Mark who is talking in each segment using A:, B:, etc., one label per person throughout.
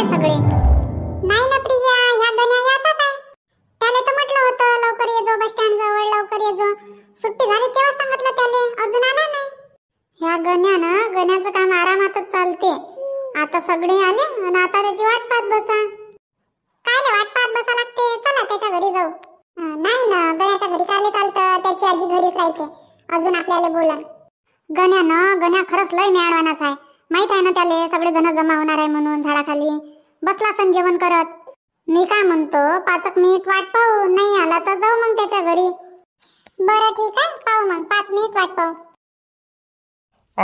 A: आहे सगळे नाही ना प्रिया ह्या गण्या यातच आहे त्याला तर म्हटलं होतं लवकर ये बस स्टँड जवळ लवकर ये जो सुट्टी झाली तेव्हा सांगितलं त्याला अजून आला नाही ह्या गण्यानं गण्याचं काम आरामातच चालते आता सगळे आले आणि आता त्याची वाट पाहत बसा काय वाट पाहत बसा लागते चला त्याच्या घरी जाऊ नाही ना गण्याच्या घरी काय चालतं त्याची आजी घरीच राहते अजून आपल्याला बोला गण्यानं गण्या खरंच लय मिळवानाच आहे माहित आहे ना त्याले सगळे जण जमा होणार आहे म्हणून झाडाखाली बसला सण जेवण करत मी काय म्हणतो पाचक मिनिट वाट पाहू नाही आला तर जाऊ मग त्याच्या घरी बरं ठीक आहे पाहू मग पाच मिनिट वाट
B: पाहू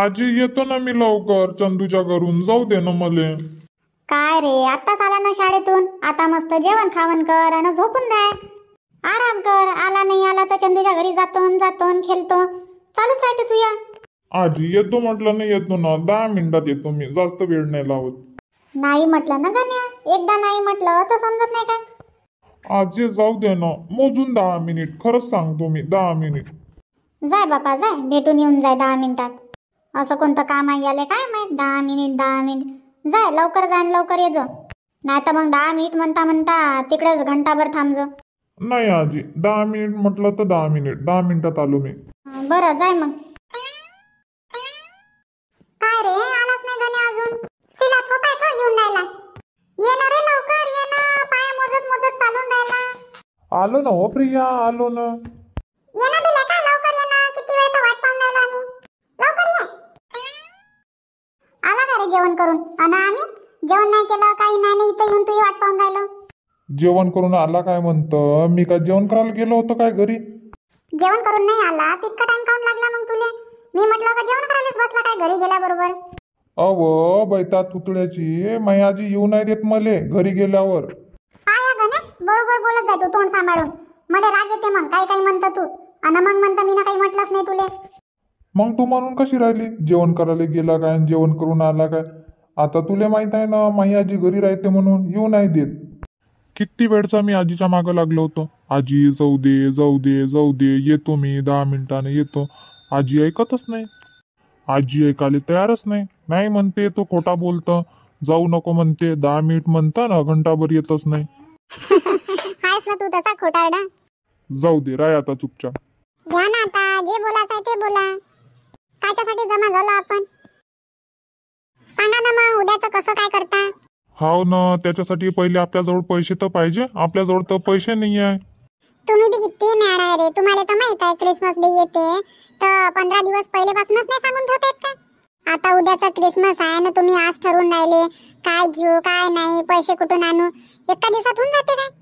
C: आजी येतो ना मी लवकर चंदूच्या घरून जाऊ दे ना मले
B: काय रे आत्ताच आला ना शाळेतून आता मस्त जेवण खावण कर आणि झोपून राह आराम कर आला नाही आला तर चंदूच्या घरी जातो जातो खेळतो चालूच राहते तुया
C: आजी येतो म्हटलं ना येतो ना दहा मिनिटात येतो मी जास्त वेळ नाही लावत
B: नाही म्हटलं ना गण्या एकदा नाही म्हटलं तर समजत नाही काय आजी जाऊ दे ना मोजून दहा मिनिट खरंच सांगतो मी दहा मिनिट जाय बापा जाय भेटून येऊन जाय दहा मिनिटात असं कोणतं काम आहे आले काय माहित दहा मिनिट दहा मिनिट जाय लवकर जा लवकर ये जा नाही मग दहा मिनिट म्हणता म्हणता तिकडेच घंटाभर थांबज
C: नाही आजी दहा मिनिट म्हटलं तर दहा मिनिट दहा मिनिटात आलो मी
B: बरं जाय मग
A: चालून राहिला
C: आलो ना हो प्रिया आलो ना
A: ये ना बिला का लवकर ये ना किती वेळ वाट पाहून राहिलो आम्ही लवकर ये आला का रे जेवण करून आणि आम्ही जेवण नाही केलं काही नाही नाही इथं येऊन तू वाट पाहून राहिलो
C: जेवण करून आला काय म्हणतं मी का जेवण करायला गेलो होतो काय घरी
A: जेवण करून नाही आला तितका टाइम काऊन लागला मग तुले मी म्हटलं का जेवण करायलाच बसला काय घरी गेला बरोबर
C: अव बैता तुतड्याची माई आजी येऊ नाही देत मले घरी गेल्यावर
A: बरोबर बोलत जाय तू तोंड सांभाळून मला राग येते मग काय काय तू आणि मग म्हणतं मी ना काही म्हटलंच नाही तुले
C: मग तू म्हणून कशी राहिली जेवण करायला गेला काय जेवण करून आला काय आता तुला माहित आहे ना माई आजी घरी राहते म्हणून येऊ नाही देत किती वेळचा मी आजीच्या मागं लागलो होतो आजी जाऊ दे जाऊ दे जाऊ दे येतो मी दहा मिनिटाने येतो आजी ऐकतच नाही आजी ऐकायला तयारच नाही नाही म्हणते तो खोटा बोलतं जाऊ नको म्हणते दहा मिनिट म्हणतं ना घंटाभर येतच नाही
A: तू तसा खोटारडा
C: जाऊ दे राय आता चुपचाप
A: ध्यान ना आता जे बोलायचं ते बोला काच्यासाठी जमा झालो आपण सांगा ना मग उद्याचं कसं काय करता
C: हाव ना त्याच्यासाठी पहिले आपल्याजवळ पैसे तर पाहिजे आपल्याजवळ तर पैसे नाही
A: आहे तुम्ही बी किती मॅड आहे रे तुम्हाला तर माहित आहे क्रिसमस डे येते तर पंधरा दिवस पहिलेपासूनच नाही सांगून ठेवतात का आता उद्याचा क्रिसमस आहे ना तुम्ही आज ठरवून राहिले काय घेऊ काय नाही पैसे कुठून आणू एका दिवसात होऊन जाते काय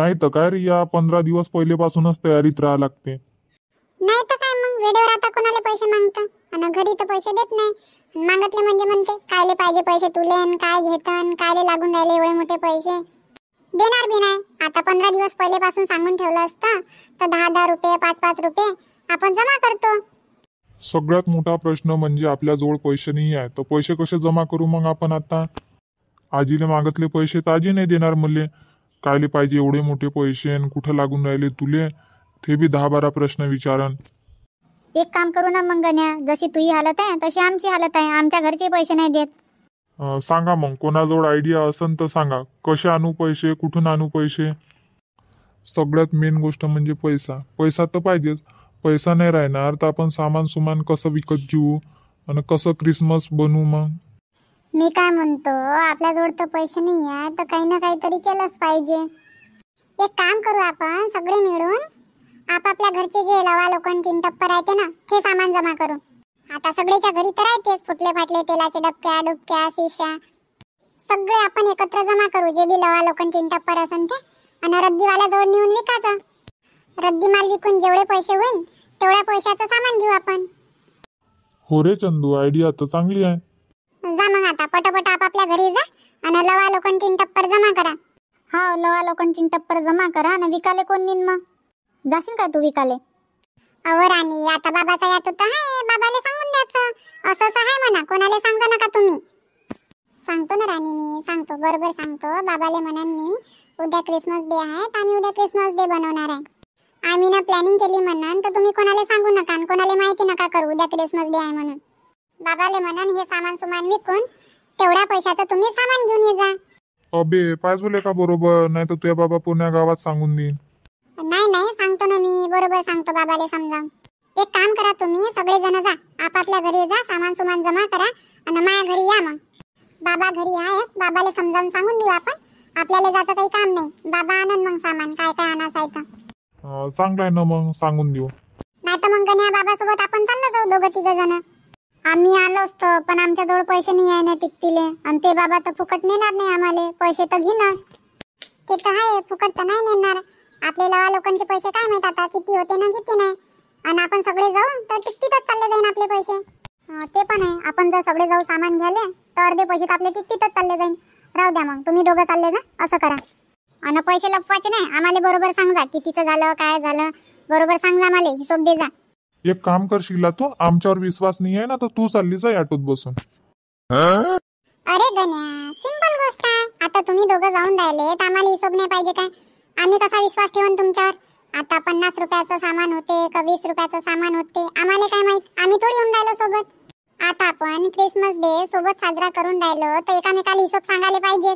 C: नाही तर काय रिया पंधरा दिवस पहिलेपासूनच तयारीत राहा लागते
A: नाही तर काय मग वेडेवर आता कोणाला पैसे मागतं आणि घरी तर पैसे देत नाही मागतले म्हणजे म्हणते कायले पाहिजे पैसे तुले काय घेतन कायले लागून राहिले एवढे मोठे पैसे देणार बी नाही आता पंधरा दिवस पहिलेपासून सांगून ठेवलं असतं तर दहा दहा रुपये पाच पाच रुपये आपण जमा करतो
C: सगळ्यात मोठा प्रश्न म्हणजे आपल्याजवळ पैसे नाही आहे तर पैसे कसे जमा करू मग आपण आता आजीने मागतले पैसे तर आजी नाही देणार मूल्य कायले पाहिजे एवढे मोठे पैसे आणि कुठं लागून राहिले तुले ते बी दहा बारा प्रश्न विचारन
B: एक काम करू ना मग जशी तुझी हालत आहे तशी आमची हालत आहे आमच्या घरचे पैसे नाही देत
C: सांगा मग कोणाजवळ आयडिया असन तर सांगा कसे आणू पैसे कुठून आणू पैसे सगळ्यात मेन गोष्ट म्हणजे पैसा पैसा तर पाहिजेच पैसा नाही राहणार तर आपण सामान सुमान कसं विकत घेऊ आणि कसं क्रिसमस बनवू मग
B: मी काय
A: म्हणतो आपल्याजवळ तर पैसे नाही आहे तर काही ना काहीतरी केलंच पाहिजे एक काम करू आपण सगळे मिळून आपापल्या घरचे जे लवा लोकांची टप्पर राहते ना ते सामान जमा करू आता सगळेच्या घरी तर राहतेच फुटले फाटले तेलाचे डबक्या डुबक्या शिशा सगळे आपण एकत्र जमा करू जे बी लवा लोकांची टप्पर असन ते आणि रद्दीवाल्या जवळ नेऊन विकायचं रद्दी माल विकून जेवढे पैसे होईल तेवढ्या पैशाचं सामान घेऊ आपण
C: हो रे चंदू आयडिया तर चांगली आहे
A: जा मग आता पटापट आपापल्या घरी जा आणि लवा लोकांची टप्पर जमा करा हा लवा लोकांची टप्पर जमा करा आणि विकाले कोण दिन मग जाशील काय तू विकाले अवर आणि आता बाबाचा यात होता आहे बाबाले सांगून द्यायचं असं असं आहे म्हणा कोणाला सांगता नका तुम्ही सांगतो ना राणी मी सांगतो बरोबर सांगतो बाबाले म्हणन मी उद्या क्रिसमस डे आहे आणि उद्या क्रिसमस डे बनवणार आहे आम्ही ना प्लॅनिंग केली म्हणन तर तुम्ही कोणाला सांगू नका आणि कोणाला माहिती नका करू उद्या क्रिसमस डे आहे म्हणून बाबाले म्हणन हे सामान सुमान विकून तेवढ्या पैशाचं तुम्ही सामान घेऊन ये जा
C: अबे पाहिजे का बरोबर नाही तर तुझ्या बाबा पुण्या गावात सांगून
A: देईन नाही नाही सांगतो ना मी बरोबर सांगतो बाबाले समजा एक काम करा तुम्ही सगळे जण जा आपापल्या घरी जा सामान सुमान जमा करा आणि माया घरी या मग बाबा घरी आहे बाबाले समजावून सांगून देऊ आपण आपल्याला जायचं काही काम नाही बाबा आनंद मग सामान काय काय आणायचं
C: आहे चांगलं आहे ना मग सांगून देऊ
A: नाही तर मग गण्या बाबासोबत आपण चाललो जाऊ दोघं तिघ जण आम्ही आलो असतो पण आमच्याजवळ पैसे नाही आहे ना टिकतीले आणि ते बाबा तर फुकट नेणार नाही आम्हाला पैसे तर घेणार ते तर आहे फुकट तर नाही नेणार आपल्याला लोकांचे पैसे काय माहित आता किती होते ना किती नाही आणि आपण सगळे जाऊ तर टिकटीतच चालले जाईन आपले पैसे ते पण आहे आपण जर सगळे जाऊ सामान घ्यायला तर अर्धे पैसे तर आपले टिकटीतच चालले जाईन राहू द्या मग तुम्ही दोघं चालले जा असं करा आणि पैसे लपवायचे नाही आम्हाला बरोबर सांगा कितीचं झालं काय झालं बरोबर सांगा आम्हाला हिशोब दे जा
C: एक काम कर शिला तू आमच्यावर विश्वास नाही आहे ना तर तू चालली जा ऑटोत बसून
A: अरे गण्या सिंपल गोष्ट आहे आता तुम्ही दोघं जाऊन राहिले तर आम्हाला हिशोब नाही पाहिजे काय आम्ही कसा विश्वास ठेवून तुमच्यावर आता पन्नास रुपयाचं सामान होते का वीस रुपयाचं सामान होते आम्हाला काय माहित आम्ही थोडी येऊन राहिलो सोबत आता आपण क्रिसमस डे सोबत साजरा करून राहिलो तर एकामेकाला हिशोब सांगायला पाहिजे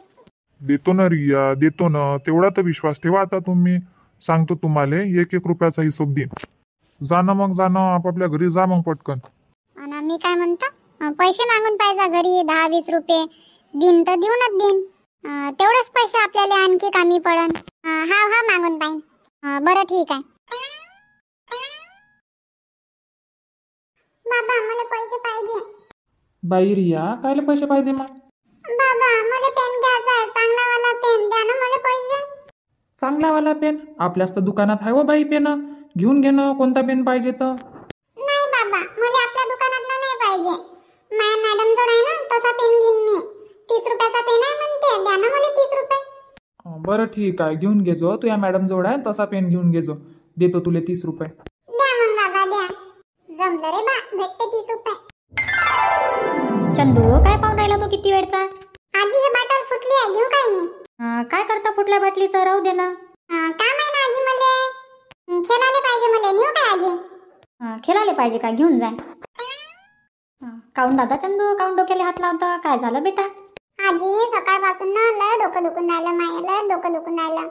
C: देतो ना रिया देतो ना तेवढा तर विश्वास ठेवा आता तुम्ही सांगतो तुम्हाला एक एक रुपयाचा हिशोब देईन जा मग जा आपापल्या घरी जा मग पटकन
A: आणि मी काय म्हणतो पैसे मागून पाहिजे घरी दहा वीस रुपये दिन तर देऊनच देईन तेवढेच पैसे आपल्याला आणखी कामी पडन हा हा मागून पाहिन बरं ठीक आहे बाबा मला पैसे पाहिजे
C: बाई रिया कायले पैसे पाहिजे मग
A: बाबा मला पेन घ्यायचा आहे वाला पेन द्या ना मला
C: पैसे वाला पेन आपल्याच तर दुकानात आहे व हो बाई पेन घेऊन घे ना कोणता पेन पाहिजे तर नाही
A: बाबा मला आपल्या दुकानात नाही पाहिजे माझ्या मॅडम जवळ आहे ना तसा पेन घेईन मी तीस रुपयाचा पेन आहे म्हणते द्या ना मला तीस रुपये
C: बरं ठीक आहे घेऊन घेजो तू या मॅडम जवळ आहे तसा पेन घेऊन घेजो देतो तुला तीस रुपये
B: द्या मग बाबा द्या जमलं रे बा भेटते तीस रुपये चंदू काय पाहून राहिला तो किती वेळचा आजी हे बॉटल फुटली आहे घेऊ काय मी काय करता फुटल्या बाटलीचं राहू दे ना हां काय ना आजी मला खेळाले पाहिजे मला नेऊ काय आजी खेळाले पाहिजे का घेऊन जाय काऊन दादा चंदू काऊन डोक्याला हात लावता काय झालं बेटा
A: आजी सकाळपासून ना लय डोकं दुखून राहिलं माय लय डोकं दुखून राहिलं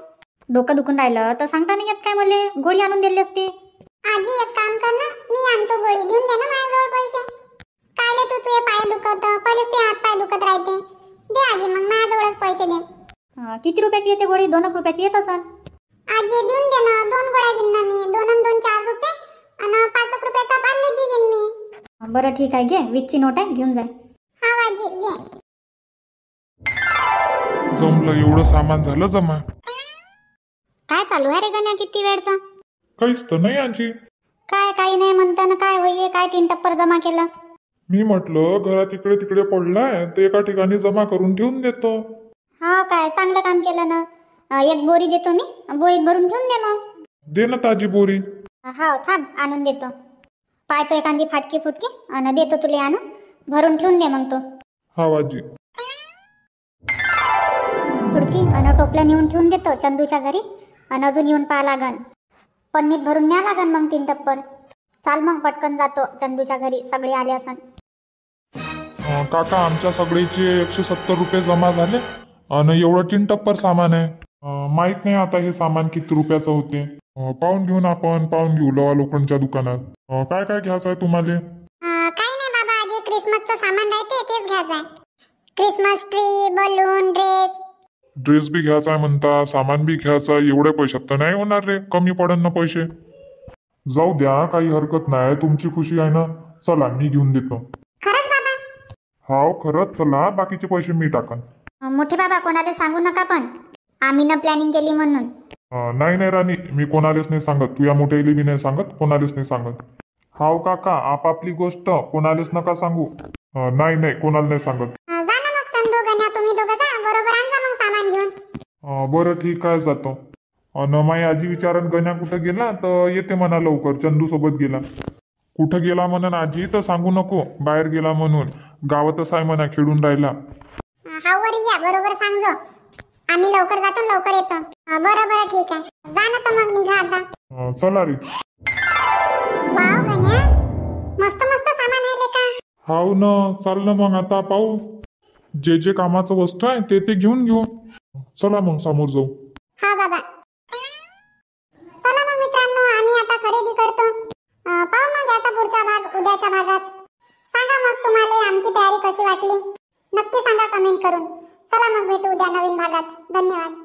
A: डोकं दुखून राहिलं तर सांगता नाही येत काय मले गोळी आणून दिली असते आजी एक काम कर ना मी आणतो गोळी घेऊन दे ना माझ्याजवळ पैसे कायले तू तुझे पाय दुखत पहिलेच ते हात पाय दुखत राहते दे आजी मग माझ्याजवळच पैसे
B: दे किती
A: रुपयाची येते गोळी दोन रुपयाची येत असेल
B: बरं ठीक आहे घे वीसची नोट आहे घेऊन जाय हा
C: जमलं एवढं सामान झालं जमा
B: काय चालू आहे रे गण्या किती वेळचा काहीच तर नाही आजी काय काही नाही म्हणताना काय होईये काय तीन टप्पर जमा केलं
C: मी म्हटलं
B: घरात इकडे तिकडे पडलाय ते एका ठिकाणी जमा
C: करून ठेवून देतो
B: हा काय चांगलं काम केलं ना एक बोरी देतो मी बोरीत भरून ठेवून दे मग
C: दे ना ताजी बोरी
B: हा थांब आणून देतो पाहतो एखादी फाटकी फुटकी आणि देतो तुला आणून भरून ठेवून दे मग तो हा खुर्ची आणि टोपल्या नेऊन ठेवून देतो चंदूच्या घरी आणि अजून येऊन पाहा लागन पन्नीत भरून न्या लागन मग तीन टप्पर चाल मग पटकन जातो चंदूच्या घरी सगळे आले असन
C: काका आमच्या सगळीचे एकशे सत्तर रुपये जमा झाले आणि एवढं तीन टप्पर सामान आहे माहीत नाही आता हे सामान किती रुपयाचं होते पाहून घेऊन आपण पाहून घेऊ लवा लोखंडच्या दुकानात काय काय घ्यायचं आहे तुम्हाला अं,
A: नाही बाबा जे क्रिसमसचं सामान राहते तेच घ्यायचं आहे Christmas tree balloon dress
C: dress बी घ्यायचा आहे म्हणता सामान बी घ्यायचं आहे पैसे पैशात तर नाही होणार रे कमी पडन ना पैसे जाऊ द्या काही हरकत नाही तुमची खुशी आहे ना चला मी घेऊन देतो खरंच बाबा हाव खरंच चला बाकीचे पैसे मी टाकन
B: अं, मोठे बाबा कोणाला सांगू नका पण आम्ही ना प्लॅनिंग केली म्हणून
C: नाही नाही राणी मी कोणालाच नाही सांगत तू या मोठ्या बी नाही सांगत कोणालाच नाही सांगत हाव काका आपापली गोष्ट कोणालाच नका सांगू नाही नाही कोणाला नाही सांगत बरं ठीक आहे जातो न माई आजी विचारन गण्या कुठं गेला तर येते म्हणा लवकर चंदू सोबत गेला कुठं गेला म्हणून आजी तर सांगू नको बाहेर गेला म्हणून गावातच आहे म्हणा खेळून राहिला
A: बरोबर सांगजो आम्ही लवकर जातो लवकर येतो बरं बरं ठीक आहे जा ना तर मग निघा आता
C: चला रे वाव गण्या मस्त मस्त सामान आहे का हाव ना चल ना मग आता पाहू जे जे कामाचं वस्तू आहे ते ते घेऊन घेऊ चला मग समोर जाऊ
A: हा बाबा चला मग मित्रांनो आम्ही आता खरेदी करतो अं, पाहू मग याचा पुढचा भाग उद्याच्या भागात सांगा मग तुम्हाला आमची तयारी कशी वाटली नक्की सांगा कमेंट करून धन्यवाद